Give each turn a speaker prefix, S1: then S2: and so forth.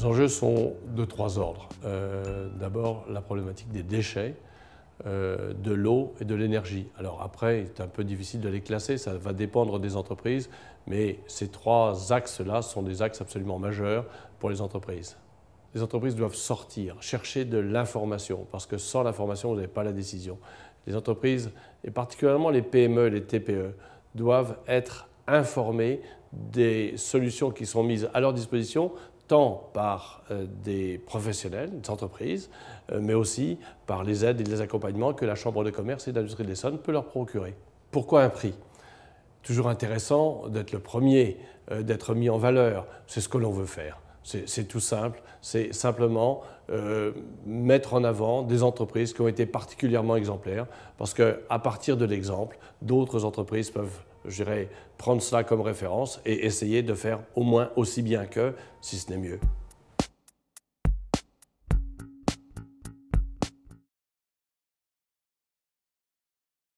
S1: Les enjeux
S2: sont de trois ordres. Euh, d'abord, la problématique des déchets, euh, de l'eau et de l'énergie. Alors après, est un peu difficile de les classer, ça va dépendre des entreprises, mais ces trois axes-là sont des axes absolument majeurs pour les entreprises. Les entreprises doivent sortir, chercher de l'information, parce que sans l'information, vous n'avez pas la décision. Les entreprises, et particulièrement les PME, et les TPE, doivent être informés des solutions qui sont mises à leur disposition tant par euh, des professionnels, des entreprises, euh, mais aussi par les aides et les accompagnements que la Chambre de commerce et d'industrie de l'Essonne peut leur procurer. Pourquoi un prix Toujours intéressant d'être le premier, euh, d'être mis en valeur, c'est ce que l'on veut faire. C'est tout simple, c'est simplement euh, mettre en avant des entreprises qui ont été particulièrement exemplaires, parce qu'à partir de l'exemple, d'autres entreprises peuvent, je dirais, prendre cela comme référence et essayer de faire au moins aussi bien qu'eux, si ce n'est mieux.